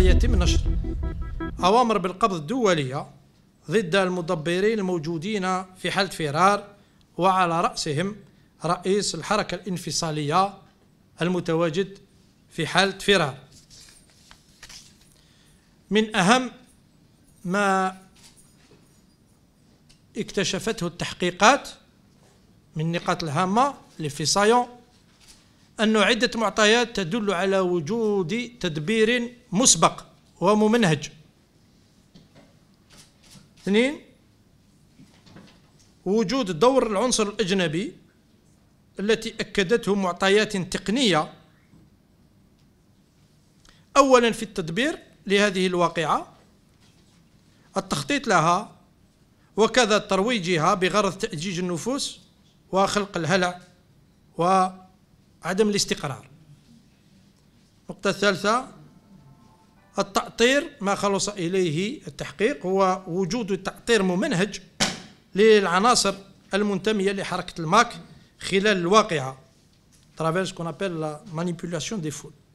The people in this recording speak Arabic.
يتم نشر أوامر بالقبض الدولية ضد المدبرين الموجودين في حالة فرار وعلى رأسهم رئيس الحركة الانفصالية المتواجد في حالة فرار من أهم ما اكتشفته التحقيقات من النقاط الهامة لفيسايون في سايون أن عدة معطيات تدل على وجود تدبير مسبق وممنهج اثنين وجود دور العنصر الأجنبي التي أكدته معطيات تقنية أولا في التدبير لهذه الواقعة التخطيط لها وكذا ترويجها بغرض تأجيج النفوس وخلق الهلع و عدم الاستقرار النقطة الثالثة التأطير ما خلص إليه التحقيق هو وجود تأطير ممنهج للعناصر المنتمية لحركة الماك خلال الواقعة ترافيرس كون ابل لا مانيبيولاسيون دي فول